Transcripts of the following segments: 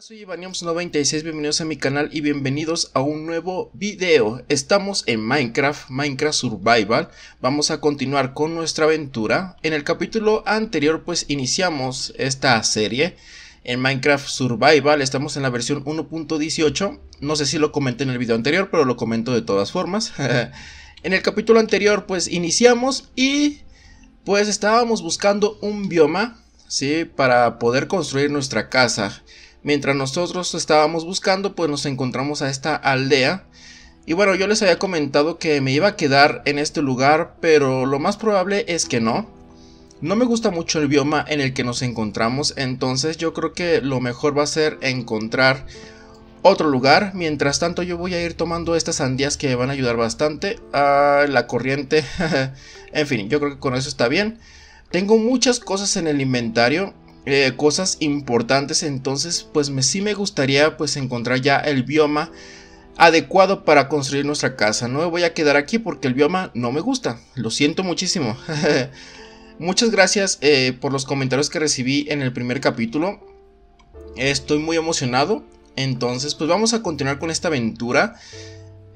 soy Ivaniums96, bienvenidos a mi canal y bienvenidos a un nuevo video. Estamos en Minecraft, Minecraft Survival. Vamos a continuar con nuestra aventura. En el capítulo anterior pues iniciamos esta serie en Minecraft Survival. Estamos en la versión 1.18. No sé si lo comenté en el video anterior, pero lo comento de todas formas. en el capítulo anterior pues iniciamos y pues estábamos buscando un bioma, ¿sí? Para poder construir nuestra casa. Mientras nosotros estábamos buscando, pues nos encontramos a esta aldea. Y bueno, yo les había comentado que me iba a quedar en este lugar, pero lo más probable es que no. No me gusta mucho el bioma en el que nos encontramos, entonces yo creo que lo mejor va a ser encontrar otro lugar. Mientras tanto yo voy a ir tomando estas sandías que van a ayudar bastante a ah, la corriente. en fin, yo creo que con eso está bien. Tengo muchas cosas en el inventario, eh, cosas importantes. Entonces, pues me, sí me gustaría pues encontrar ya el bioma adecuado para construir nuestra casa. No me voy a quedar aquí porque el bioma no me gusta. Lo siento muchísimo. Muchas gracias eh, por los comentarios que recibí en el primer capítulo. Estoy muy emocionado. Entonces, pues vamos a continuar con esta aventura.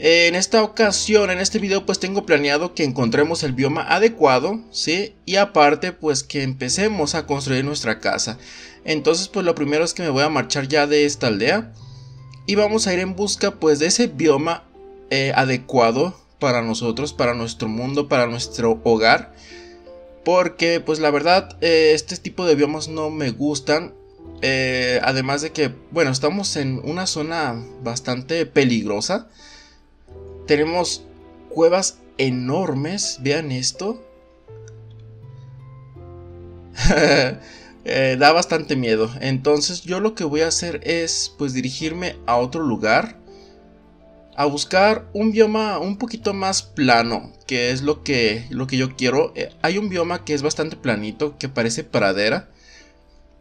En esta ocasión, en este video, pues tengo planeado que encontremos el bioma adecuado, ¿sí? Y aparte, pues que empecemos a construir nuestra casa. Entonces, pues lo primero es que me voy a marchar ya de esta aldea. Y vamos a ir en busca, pues, de ese bioma eh, adecuado para nosotros, para nuestro mundo, para nuestro hogar. Porque, pues, la verdad, eh, este tipo de biomas no me gustan. Eh, además de que, bueno, estamos en una zona bastante peligrosa. Tenemos cuevas enormes, vean esto. Eh, da bastante miedo. Entonces yo lo que voy a hacer es pues dirigirme a otro lugar. A buscar un bioma un poquito más plano, que es lo que, lo que yo quiero. Eh, hay un bioma que es bastante planito, que parece pradera.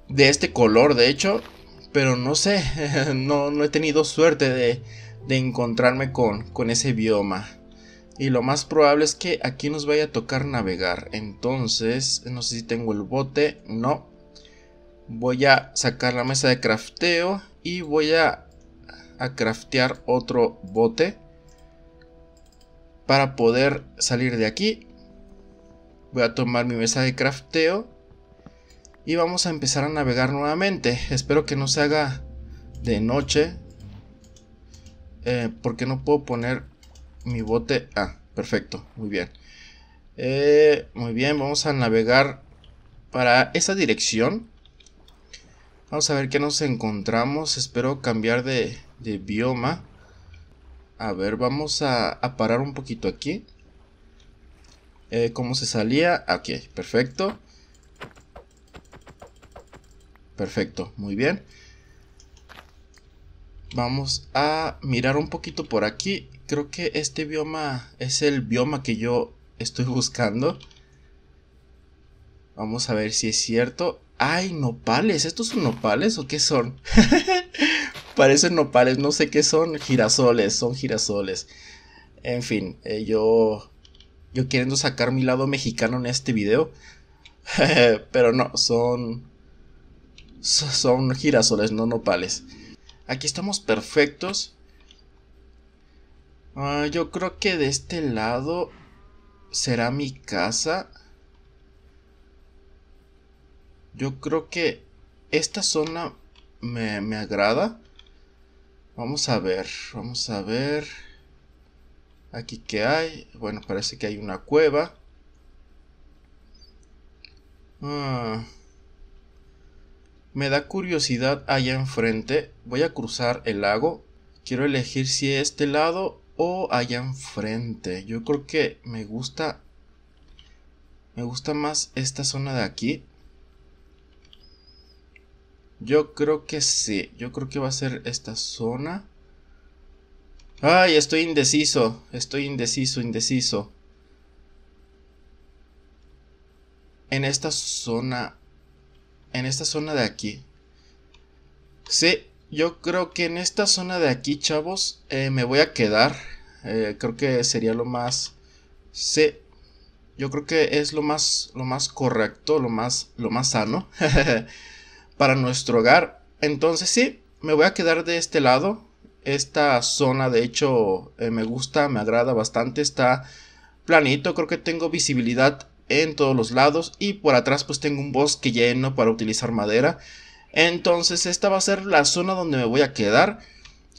De este color, de hecho. Pero no sé, no he tenido suerte de, de encontrarme con, con ese bioma. Y lo más probable es que aquí nos vaya a tocar navegar. Entonces, no sé si tengo el bote. No. Voy a sacar la mesa de crafteo. Y voy a, a craftear otro bote. Para poder salir de aquí. Voy a tomar mi mesa de crafteo. Y vamos a empezar a navegar nuevamente. Espero que no se haga de noche. Eh, Porque no puedo poner mi bote? Ah, perfecto, muy bien. Eh, muy bien, vamos a navegar para esa dirección. Vamos a ver qué nos encontramos. Espero cambiar de, bioma. A ver, vamos a, parar un poquito aquí. Eh, ¿Cómo se salía? Aquí, perfecto. Perfecto, muy bien. Vamos a mirar un poquito por aquí. Creo que este bioma es el bioma que yo estoy buscando. Vamos a ver si es cierto. ¡Ay, nopales! ¿Estos son nopales o qué son? Parecen nopales, no sé qué son. Girasoles, son girasoles. En fin, eh, yo. Yo queriendo sacar mi lado mexicano en este video. pero no, son. Son girasoles, no nopales. Aquí estamos perfectos. Ah, yo creo que de este lado será mi casa. Yo creo que esta zona me, agrada. Vamos a ver, vamos a ver. Aquí que hay. Bueno, parece que hay una cueva. Ah. Me da curiosidad allá enfrente. Voy a cruzar el lago. Quiero elegir si este lado o allá enfrente. Yo creo que me gusta... Me gusta más esta zona de aquí. Yo creo que sí. Yo creo que va a ser esta zona. Ay, estoy indeciso. Estoy indeciso, indeciso. En esta zona en esta zona de aquí. Sí, yo creo que en esta zona de aquí, chavos, eh, me voy a quedar. Eh, creo que sería lo más... Sí, yo creo que es lo más, lo más correcto, lo más, lo más sano para nuestro hogar. Entonces sí, me voy a quedar de este lado. Esta zona, de hecho, eh, me gusta, me agrada bastante. Está planito, creo que tengo visibilidad en todos los lados y por atrás pues tengo un bosque lleno para utilizar madera. Entonces esta va a ser la zona donde me voy a quedar.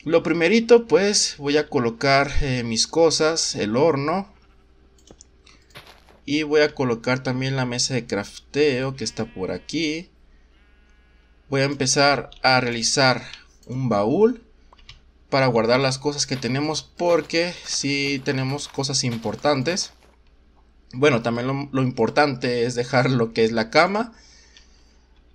Lo primerito pues voy a colocar eh, mis cosas, el horno. Y voy a colocar también la mesa de crafteo que está por aquí. Voy a empezar a realizar un baúl para guardar las cosas que tenemos porque si tenemos cosas importantes bueno, también lo, importante es dejar lo que es la cama.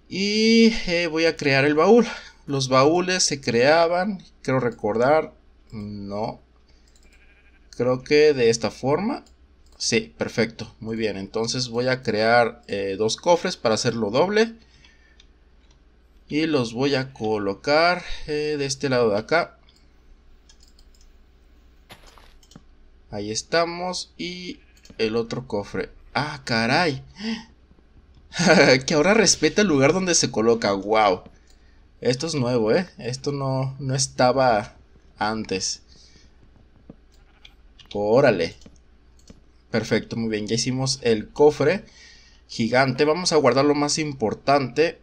Y eh, voy a crear el baúl. Los baúles se creaban, creo recordar, no. Creo que de esta forma. Sí, perfecto, muy bien. Entonces voy a crear eh, dos cofres para hacerlo doble. Y los voy a colocar eh, de este lado de acá. Ahí estamos. Y el otro cofre. Ah, caray. que ahora respeta el lugar donde se coloca. Wow. Esto es nuevo, ¿eh? Esto no, no estaba antes. Órale. Perfecto, muy bien. Ya hicimos el cofre gigante. Vamos a guardar lo más importante.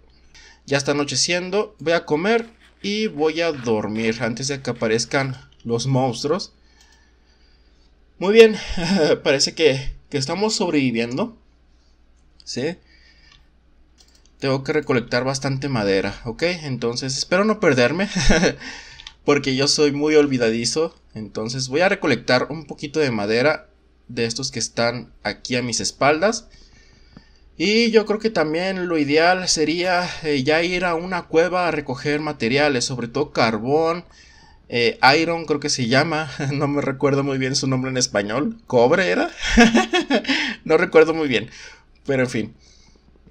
Ya está anocheciendo. Voy a comer y voy a dormir antes de que aparezcan los monstruos. Muy bien, parece que, estamos sobreviviendo. ¿Sí? Tengo que recolectar bastante madera, ¿ok? Entonces espero no perderme, porque yo soy muy olvidadizo. Entonces voy a recolectar un poquito de madera de estos que están aquí a mis espaldas. Y yo creo que también lo ideal sería eh, ya ir a una cueva a recoger materiales, sobre todo carbón, eh, Iron creo que se llama, no me recuerdo muy bien su nombre en español, cobre era, no recuerdo muy bien, pero en fin.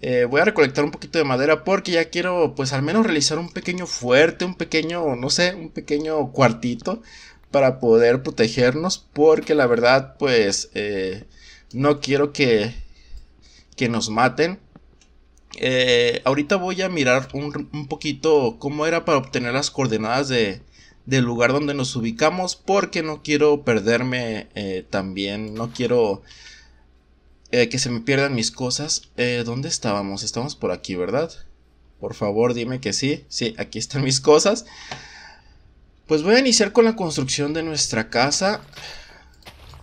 Eh, voy a recolectar un poquito de madera porque ya quiero pues al menos realizar un pequeño fuerte, un pequeño, no sé, un pequeño cuartito para poder protegernos porque la verdad pues eh, no quiero que, que nos maten. ahorita voy a mirar un, un, poquito cómo era para obtener las coordenadas de, del lugar donde nos ubicamos porque no quiero perderme eh, también, no quiero eh, que se me pierdan mis cosas. Eh, ¿Dónde estábamos? Estamos por aquí, ¿verdad? Por favor, dime que sí. Sí, aquí están mis cosas. Pues voy a iniciar con la construcción de nuestra casa.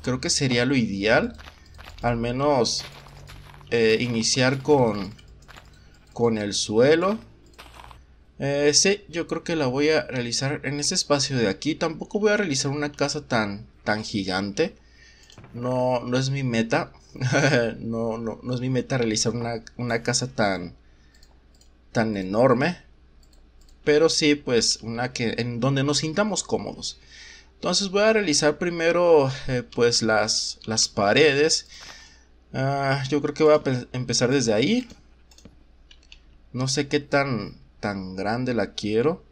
Creo que sería lo ideal. Al menos iniciar con, con el suelo. Eh, sí, yo creo que la voy a realizar en este espacio de aquí. Tampoco voy a realizar una casa tan, tan gigante. No, no es mi meta. no, no, es mi meta realizar una, casa tan, tan enorme. Pero sí, pues una que en donde nos sintamos cómodos. Entonces voy a realizar primero eh, pues las, las paredes. Ah, yo creo que voy a empezar desde ahí. No sé qué tan tan grande la quiero.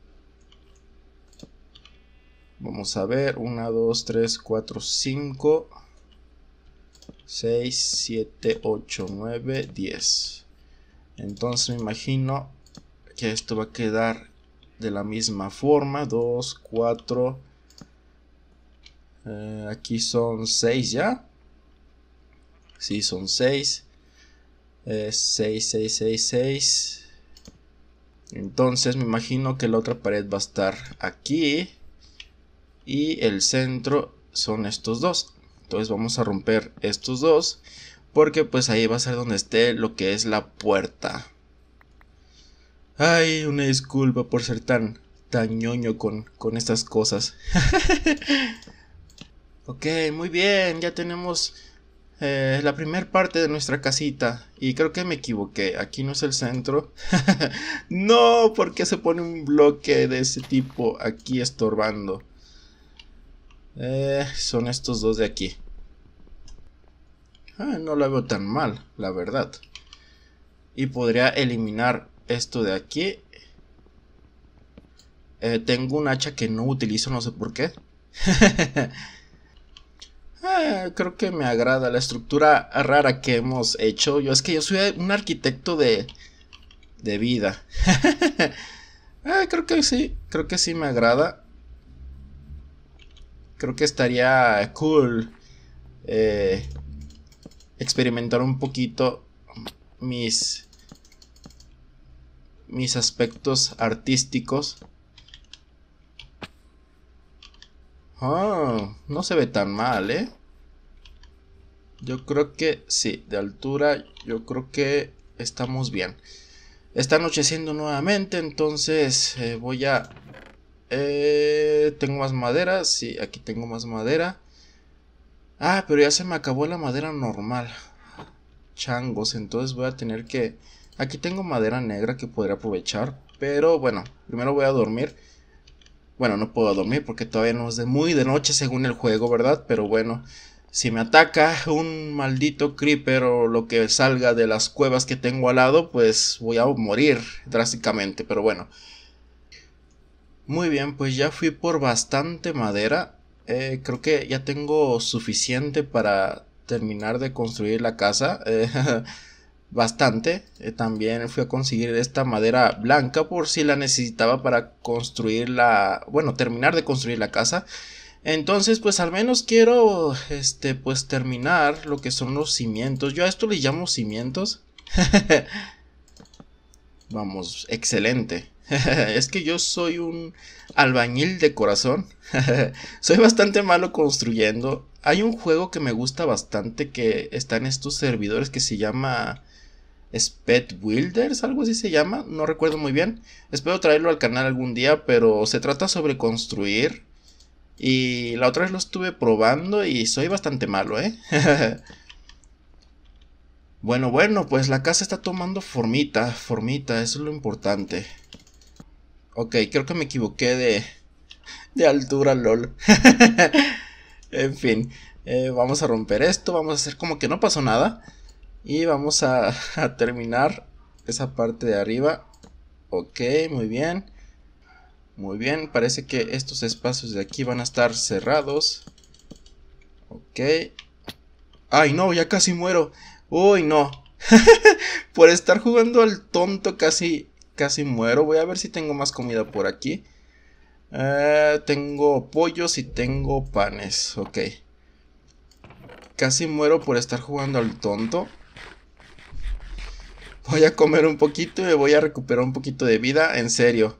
Vamos a ver, 1, 2, 3, 4, 5, 6, 7, 8, 9, 10. Entonces me imagino que esto va a quedar de la misma forma, 2, 4, eh, aquí son 6 ya. Sí, son 6. 6, 6, 6, 6. Entonces me imagino que la otra pared va a estar aquí. Y el centro son estos dos. Entonces vamos a romper estos dos. Porque pues ahí va a ser donde esté lo que es la puerta. Ay, una disculpa por ser tan, tan ñoño con, con estas cosas. ok, muy bien. Ya tenemos eh, la primera parte de nuestra casita. Y creo que me equivoqué, aquí no es el centro. no, porque se pone un bloque de ese tipo aquí estorbando. Eh, son estos dos de aquí. Ah, no la veo tan mal, la verdad. Y podría eliminar esto de aquí. Eh, tengo un hacha que no utilizo, no sé por qué. Eh, creo que me agrada la estructura rara que hemos hecho. Yo es que yo soy un arquitecto de, de vida. Eh, creo que sí, creo que sí me agrada. Creo que estaría cool eh, experimentar un poquito mis mis aspectos artísticos. Ah, no se ve tan mal, ¿eh? Yo creo que sí, de altura yo creo que estamos bien. Está anocheciendo nuevamente, entonces eh, voy a... Eh, tengo más madera, sí, aquí tengo más madera. Ah, pero ya se me acabó la madera normal. Changos, entonces voy a tener que... Aquí tengo madera negra que podría aprovechar, pero bueno, primero voy a dormir. Bueno, no puedo dormir porque todavía no es de muy de noche según el juego, ¿verdad? Pero bueno, si me ataca un maldito creeper o lo que salga de las cuevas que tengo al lado, pues voy a morir drásticamente, pero bueno. Muy bien, pues ya fui por bastante madera. Eh, creo que ya tengo suficiente para terminar de construir la casa. Eh, bastante. Eh, también fui a conseguir esta madera blanca por si la necesitaba para construir la, bueno, terminar de construir la casa. Entonces, pues al menos quiero, este, pues terminar lo que son los cimientos. Yo a esto le llamo cimientos. Vamos, excelente. es que yo soy un albañil de corazón. soy bastante malo construyendo. Hay un juego que me gusta bastante que está en estos servidores que se llama es Pet algo así se llama, no recuerdo muy bien. Espero traerlo al canal algún día, pero se trata sobre construir. Y la otra vez lo estuve probando y soy bastante malo, ¿eh? bueno, bueno, pues la casa está tomando formita, formita, eso es lo importante. Ok, creo que me equivoqué de, de altura, lol. en fin, eh, vamos a romper esto, vamos a hacer como que no pasó nada. Y vamos a, terminar esa parte de arriba. Ok, muy bien. Muy bien, parece que estos espacios de aquí van a estar cerrados. Ok. ¡Ay, no! Ya casi muero. ¡Uy, no! por estar jugando al tonto casi, casi muero. Voy a ver si tengo más comida por aquí. Eh, tengo pollos y tengo panes. Ok. Casi muero por estar jugando al tonto voy a comer un poquito y voy a recuperar un poquito de vida, en serio,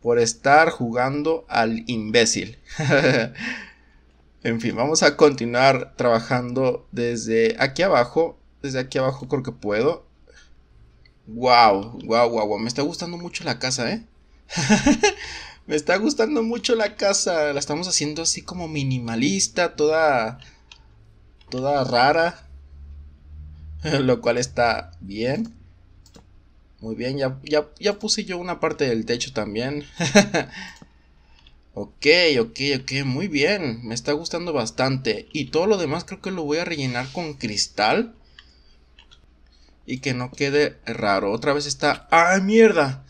por estar jugando al imbécil. en fin, vamos a continuar trabajando desde aquí abajo, desde aquí abajo creo que puedo. Wow, wow, wow, wow, me está gustando mucho la casa, ¿eh? me está gustando mucho la casa, la estamos haciendo así como minimalista, toda toda rara, lo cual está bien. Muy bien, ya, ya, puse yo una parte del techo también. ok, ok, ok, muy bien. Me está gustando bastante. Y todo lo demás creo que lo voy a rellenar con cristal. Y que no quede raro. Otra vez está... ¡Ay, mierda!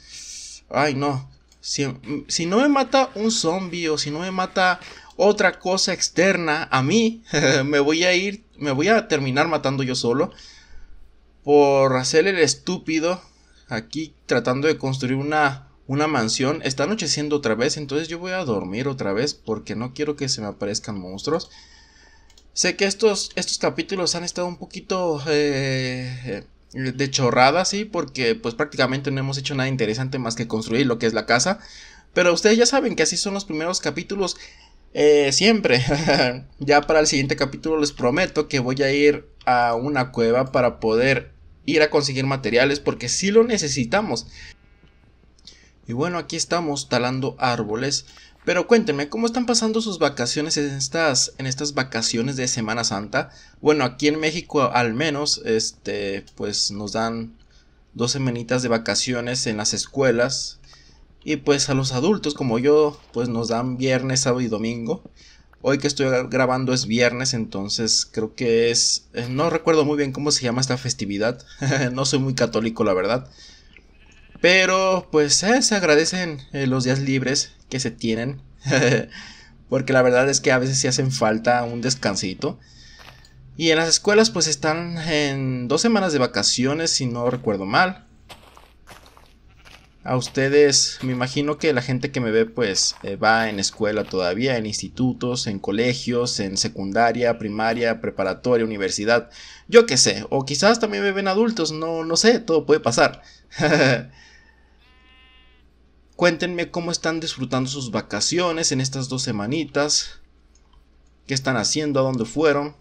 ¡Ay, no! Si, si no me mata un zombie o si no me mata otra cosa externa a mí, me voy a ir, me voy a terminar matando yo solo por hacer el estúpido aquí tratando de construir una, una mansión. Está anocheciendo otra vez, entonces yo voy a dormir otra vez porque no quiero que se me aparezcan monstruos. Sé que estos, estos capítulos han estado un poquito eh, eh, de chorrada, sí, porque pues prácticamente no hemos hecho nada interesante más que construir lo que es la casa. Pero ustedes ya saben que así son los primeros capítulos eh, siempre. ya para el siguiente capítulo les prometo que voy a ir a una cueva para poder ir a conseguir materiales porque sí lo necesitamos. Y bueno, aquí estamos talando árboles. Pero cuéntenme, ¿cómo están pasando sus vacaciones en estas, en estas vacaciones de Semana Santa? Bueno, aquí en México al menos, este, pues nos dan dos semanitas de vacaciones en las escuelas. Y pues a los adultos como yo, pues nos dan viernes, sábado y domingo. Hoy que estoy grabando es viernes, entonces creo que es... Eh, no recuerdo muy bien cómo se llama esta festividad. no soy muy católico, la verdad. Pero pues eh, se agradecen eh, los días libres que se tienen. porque la verdad es que a veces sí hacen falta un descansito. Y en las escuelas pues están en dos semanas de vacaciones, si no recuerdo mal. A ustedes, me imagino que la gente que me ve pues eh, va en escuela todavía, en institutos, en colegios, en secundaria, primaria, preparatoria, universidad, yo qué sé, o quizás también me ven adultos, no, no sé, todo puede pasar. Cuéntenme cómo están disfrutando sus vacaciones en estas dos semanitas, qué están haciendo, a dónde fueron.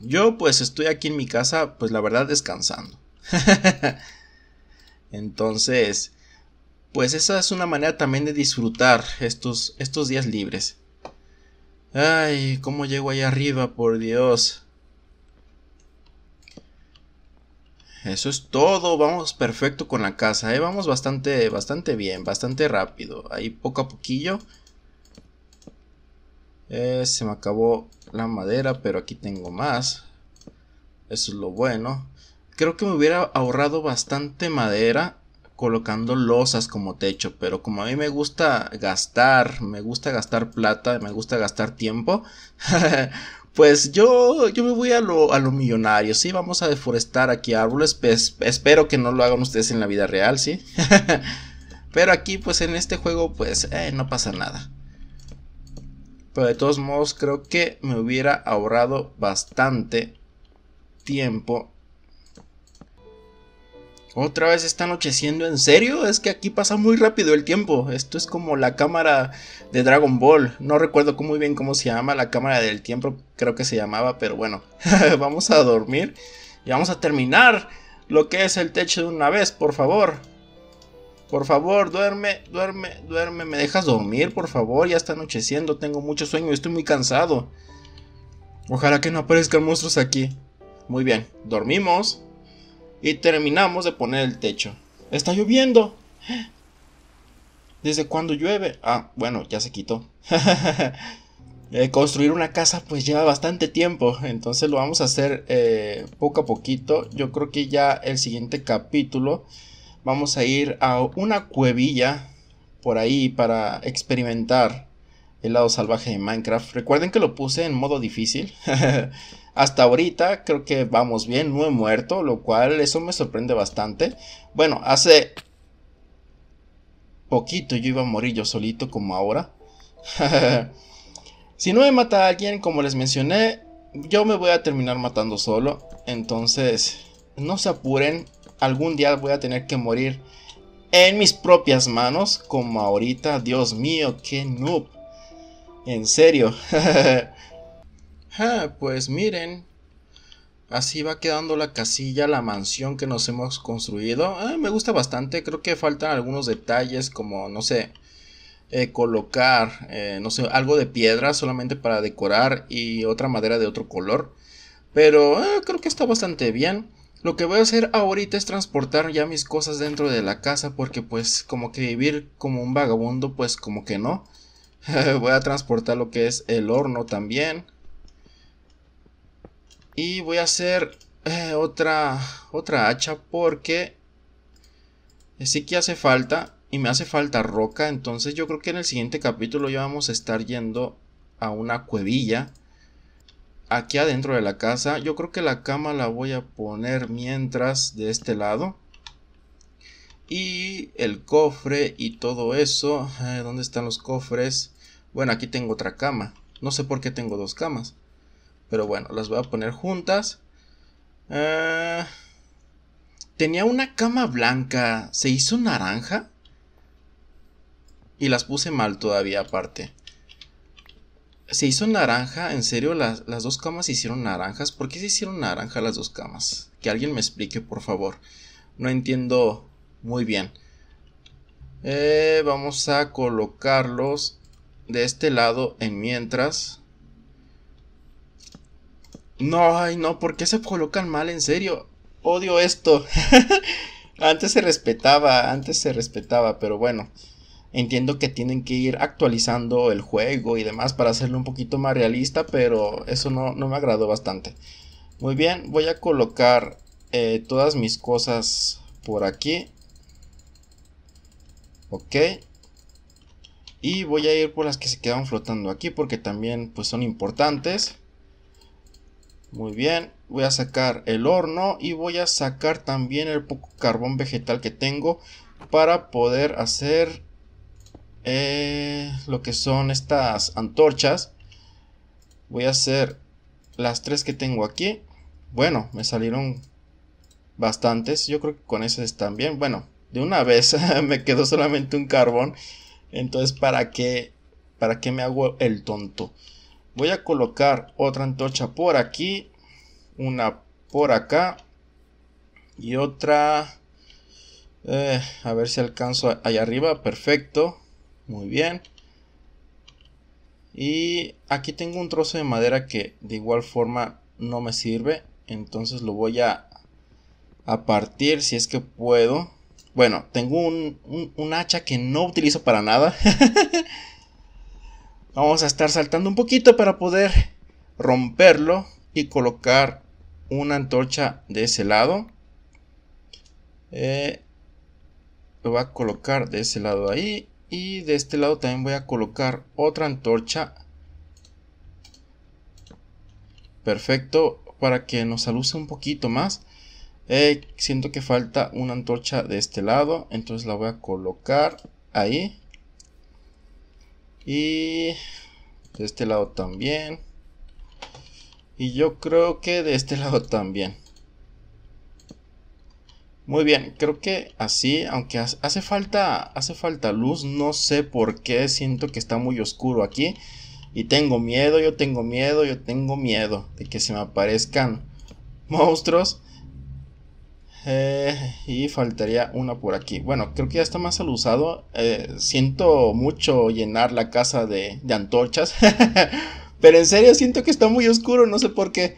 Yo pues estoy aquí en mi casa, pues la verdad descansando. Entonces, pues esa es una manera también de disfrutar estos, estos días libres. Ay, ¿cómo llego ahí arriba? Por Dios. Eso es todo, vamos perfecto con la casa, ¿eh? vamos bastante, bastante bien, bastante rápido, ahí poco a poquillo. Eh, se me acabó la madera, pero aquí tengo más. Eso es lo bueno. Creo que me hubiera ahorrado bastante madera colocando losas como techo, pero como a mí me gusta gastar, me gusta gastar plata, me gusta gastar tiempo, pues yo, yo me voy a lo, a lo millonario, ¿sí? Vamos a deforestar aquí árboles, pues, espero que no lo hagan ustedes en la vida real, ¿sí? pero aquí, pues en este juego, pues eh, no pasa nada. Pero de todos modos, creo que me hubiera ahorrado bastante tiempo otra vez está anocheciendo, ¿en serio? Es que aquí pasa muy rápido el tiempo. Esto es como la cámara de Dragon Ball. No recuerdo muy bien cómo se llama, la cámara del tiempo creo que se llamaba, pero bueno, vamos a dormir y vamos a terminar lo que es el techo de una vez, por favor. Por favor, duerme, duerme, duerme. ¿Me dejas dormir, por favor? Ya está anocheciendo, tengo mucho sueño y estoy muy cansado. Ojalá que no aparezcan monstruos aquí. Muy bien, dormimos y terminamos de poner el techo. Está lloviendo. ¿Desde cuándo llueve? Ah, bueno, ya se quitó. Eh, construir una casa pues lleva bastante tiempo, entonces lo vamos a hacer eh, poco a poquito. Yo creo que ya el siguiente capítulo vamos a ir a una cuevilla por ahí para experimentar el lado salvaje de Minecraft. Recuerden que lo puse en modo difícil. Hasta ahorita creo que vamos bien, no he muerto, lo cual eso me sorprende bastante. Bueno, hace poquito yo iba a morir yo solito como ahora. si no me mata a alguien, como les mencioné, yo me voy a terminar matando solo. Entonces, no se apuren, algún día voy a tener que morir en mis propias manos como ahorita. Dios mío, qué noob. En serio. Ah, pues miren. Así va quedando la casilla, la mansión que nos hemos construido. Ah, me gusta bastante. Creo que faltan algunos detalles como, no sé, eh, colocar, eh, no sé, algo de piedra solamente para decorar y otra madera de otro color. Pero ah, creo que está bastante bien. Lo que voy a hacer ahorita es transportar ya mis cosas dentro de la casa porque pues como que vivir como un vagabundo pues como que no. voy a transportar lo que es el horno también. Y voy a hacer eh, otra, otra hacha porque sí que hace falta y me hace falta roca. Entonces yo creo que en el siguiente capítulo ya vamos a estar yendo a una cuevilla aquí adentro de la casa. Yo creo que la cama la voy a poner mientras de este lado. Y el cofre y todo eso. Eh, ¿Dónde están los cofres? Bueno, aquí tengo otra cama. No sé por qué tengo dos camas. Pero bueno, las voy a poner juntas. Ah, tenía una cama blanca. ¿Se hizo naranja? Y las puse mal todavía aparte. ¿Se hizo naranja? ¿En serio? ¿Las, dos camas se hicieron naranjas? ¿Por qué se hicieron naranja las dos camas? Que alguien me explique, por favor. No entiendo muy bien. Eh, vamos a colocarlos de este lado en mientras. No, ay, no, ¿por qué se colocan mal? En serio, odio esto. antes se respetaba, antes se respetaba, pero bueno. Entiendo que tienen que ir actualizando el juego y demás para hacerlo un poquito más realista, pero eso no, me agradó bastante. Muy bien, voy a colocar eh, todas mis cosas por aquí. Ok. Y voy a ir por las que se quedan flotando aquí porque también pues son importantes. Muy bien, voy a sacar el horno y voy a sacar también el poco carbón vegetal que tengo para poder hacer eh, lo que son estas antorchas. Voy a hacer las tres que tengo aquí. Bueno, me salieron bastantes, yo creo que con esas están bien. Bueno, de una vez me quedó solamente un carbón entonces, ¿para qué, ¿para qué me hago el tonto? Voy a colocar otra antorcha por aquí, una por acá y otra... Eh, a ver si alcanzo allá arriba, perfecto, muy bien. Y aquí tengo un trozo de madera que de igual forma no me sirve, entonces lo voy a, a partir si es que puedo. Bueno, tengo un, hacha que no utilizo para nada. Vamos a estar saltando un poquito para poder romperlo y colocar una antorcha de ese lado. Eh, lo voy a colocar de ese lado ahí. Y de este lado también voy a colocar otra antorcha. Perfecto, para que nos aluce un poquito más. Eh, siento que falta una antorcha de este lado. Entonces la voy a colocar ahí. Y de este lado también. Y yo creo que de este lado también. Muy bien, creo que así, aunque hace falta, hace falta luz, no sé por qué siento que está muy oscuro aquí. Y tengo miedo, yo tengo miedo, yo tengo miedo de que se me aparezcan monstruos. Eh, y faltaría una por aquí. Bueno, creo que ya está más alusado eh, siento mucho llenar la casa de, antorchas. Pero en serio, siento que está muy oscuro, no sé por qué.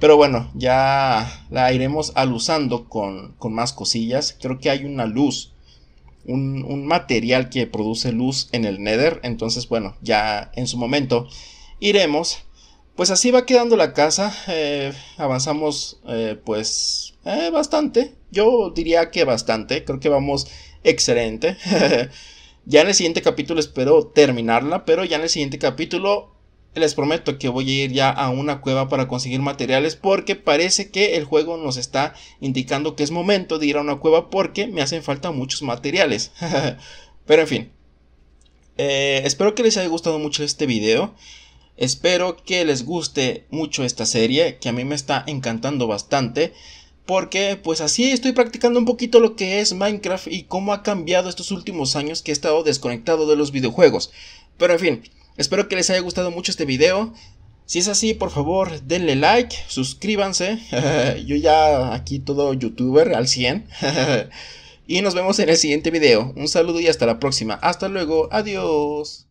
Pero bueno, ya la iremos alusando con, con más cosillas. Creo que hay una luz. Un, un material que produce luz en el Nether. Entonces, bueno, ya en su momento iremos pues así va quedando la casa. Eh, avanzamos eh, pues eh, bastante. Yo diría que bastante. Creo que vamos excelente. ya en el siguiente capítulo espero terminarla. Pero ya en el siguiente capítulo les prometo que voy a ir ya a una cueva para conseguir materiales porque parece que el juego nos está indicando que es momento de ir a una cueva porque me hacen falta muchos materiales. Pero en fin, espero que les haya gustado mucho este video. Espero que les guste mucho esta serie, que a mí me está encantando bastante, porque pues así estoy practicando un poquito lo que es Minecraft y cómo ha cambiado estos últimos años que he estado desconectado de los videojuegos. Pero en fin, espero que les haya gustado mucho este video. Si es así, por favor, denle like, suscríbanse. Yo ya aquí todo youtuber al 100. y nos vemos en el siguiente video. Un saludo y hasta la próxima. Hasta luego. Adiós.